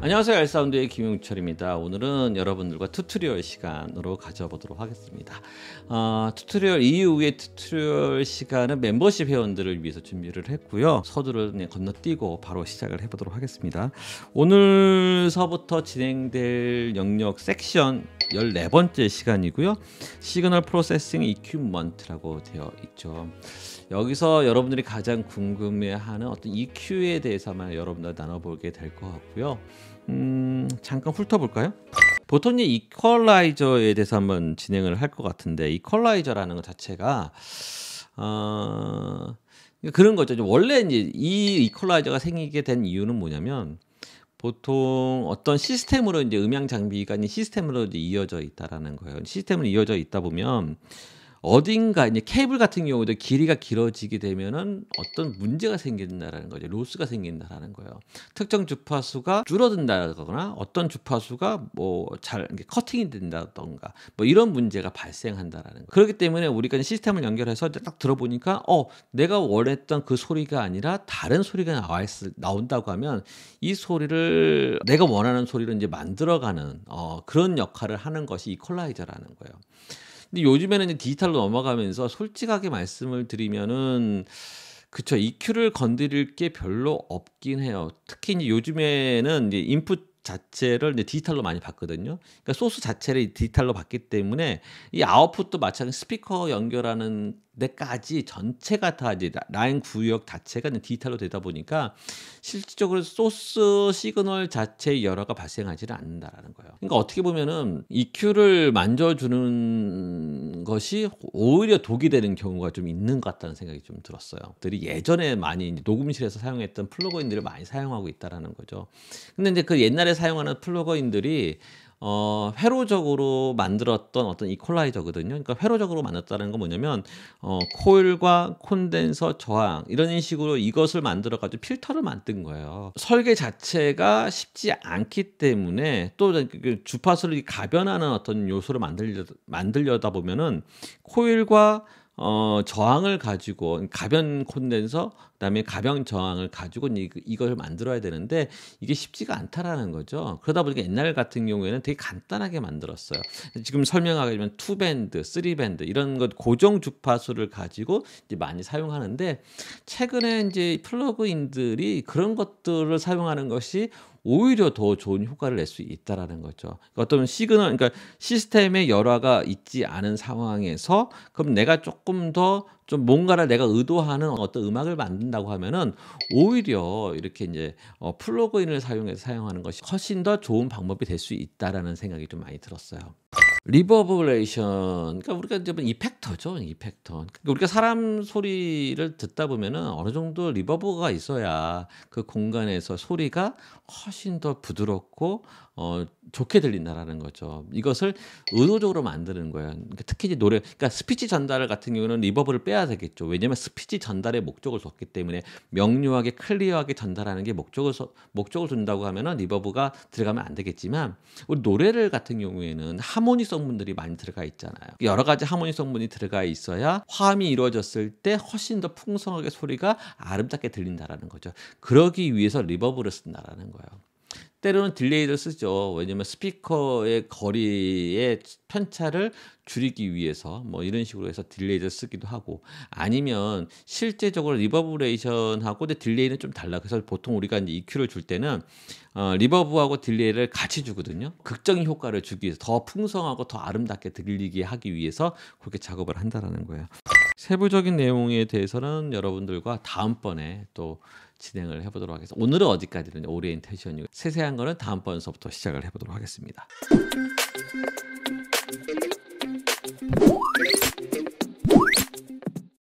안녕하세요 알사운드의 김용철입니다 오늘은 여러분들과 튜토리얼 시간으로 가져보도록 하겠습니다 어, 튜토리얼 이후의 튜토리얼 시간은 멤버십 회원들을 위해서 준비를 했고요 서두를 건너뛰고 바로 시작을 해보도록 하겠습니다 오늘서부터 진행될 영역 섹션 14번째 시간이고요. 시그널 프로세싱 이큐먼트라고 되어 있죠. 여기서 여러분들이 가장 궁금해하는 어떤 EQ에 대해서만 여러분들 나눠보게 될 것 같고요. 음, 잠깐 훑어볼까요? 보통 이 이퀄라이저에 대해서 한번 진행을 할 것 같은데 이퀄라이저라는 것 자체가 어, 그러니까 그런 거죠. 원래 이제 이 이퀄라이저가 생기게 된 이유는 뭐냐면 보통 어떤 시스템으로 이제 음향 장비가 아닌 시스템으로 이제 이어져 있다라는 거예요. 시스템으로 이어져 있다 보면 어딘가 이제 케이블 같은 경우도 길이가 길어지게 되면은 어떤 문제가 생긴다라는 거죠. 로스가 생긴다라는 거예요. 특정 주파수가 줄어든다거나 어떤 주파수가 뭐 잘 커팅이 된다던가 뭐 이런 문제가 발생한다라는 거예요. 그렇기 때문에 우리가 시스템을 연결해서 딱 들어보니까 어 내가 원했던 그 소리가 아니라 다른 소리가 나와 있을 나온다고 하면 이 소리를 내가 원하는 소리를 이제 만들어가는 어, 그런 역할을 하는 것이 이콜라이저라는 거예요. 근데 요즘에는 이제 디지털로 넘어가면서 솔직하게 말씀을 드리면은 그쵸 EQ를 건드릴 게 별로 없긴 해요. 특히 이제 요즘에는 이제 인풋 자체를 이제 디지털로 많이 봤거든요. 그러니까 소스 자체를 디지털로 봤기 때문에 이 아웃풋도 마찬가지 스피커 연결하는 때까지 전체가 다 이제 라인 구역 자체가 디지털로 되다 보니까 실질적으로 소스 시그널 자체 의 열화가 발생하지는 않는다라는 거예요. 그러니까 어떻게 보면은 EQ를 만져주는 것이 오히려 독이 되는 경우가 좀 있는 것 같다는 생각이 좀 들었어요. 들이 예전에 많이 녹음실에서 사용했던 플러그인들을 많이 사용하고 있다라는 거죠. 근데 이제 그 옛날에 사용하는 플러그인들이 어, 회로적으로 만들었던 어떤 이 콜라이저거든요. 그러니까 회로적으로 만들었다는 건 뭐냐면 어, 코일과 콘덴서 저항 이런 식으로 이것을 만들어 가지고 필터를 만든 거예요. 설계 자체가 쉽지 않기 때문에 또 그 주파수를 가변하는 어떤 요소를 만들려 만들려다 보면은 코일과 어, 저항을 가지고 가변 콘덴서 그다음에 가변 저항을 가지고 이, 이걸 만들어야 되는데 이게 쉽지가 않다라는 거죠. 그러다 보니까 옛날 같은 경우에는 되게 간단하게 만들었어요. 지금 설명하자면 투 밴드, 쓰리 밴드 이런 것 고정 주파수를 가지고 이제 많이 사용하는데 최근에 이제 플러그인들이 그런 것들을 사용하는 것이 오히려 더 좋은 효과를 낼 수 있다라는 거죠. 그러니까 어떤 시그널, 그러니까 시스템의 열화가 있지 않은 상황에서 그럼 내가 조금 더 좀 뭔가를 내가 의도하는 어떤 음악을 만든다고 하면은 오히려 이렇게 이제 어, 플러그인을 사용해서 사용하는 것이 훨씬 더 좋은 방법이 될 수 있다라는 생각이 좀 많이 들었어요. 리버브레이션 그러니까 우리가 이제 이펙터죠 이펙터 그러니까 우리가 사람 소리를 듣다 보면은 어느 정도 리버브가 있어야 그 공간에서 소리가 훨씬 더 부드럽고 어, 좋게 들린다라는 거죠. 이것을 의도적으로 만드는 거예요. 그러니까 특히 이제 노래, 그러니까 스피치 전달 같은 경우는 리버브를 빼야 되겠죠. 왜냐하면 스피치 전달의 목적을 뒀기 때문에 명료하게 클리어하게 전달하는 게 목적을 목적을 둔다고 하면은 리버브가 들어가면 안 되겠지만 우리 노래를 같은 경우에는 하모니 성분들이 많이 들어가 있잖아요. 여러 가지 하모니 성분이 들어가 있어야 화음이 이루어졌을 때 훨씬 더 풍성하게 소리가 아름답게 들린다라는 거죠. 그러기 위해서 리버브를 쓴다라는 거예요. 때로는 딜레이를 쓰죠. 왜냐면 스피커의 거리의 편차를 줄이기 위해서 뭐 이런 식으로 해서 딜레이를 쓰기도 하고 아니면 실제적으로 리버브레이션하고 딜레이는 좀 달라. 그래서 보통 우리가 이제 EQ를 줄 때는 어, 리버브하고 딜레이를 같이 주거든요. 극적인 효과를 주기 위해서 더 풍성하고 더 아름답게 들리게 하기 위해서 그렇게 작업을 한다라는 거예요. 세부적인 내용에 대해서는 여러분들과 다음번에 또 진행을 해보도록 하겠습니다. 오늘은 어디까지는 오리엔테이션이고 세세한 거는 다음번서부터 시작을 해보도록 하겠습니다.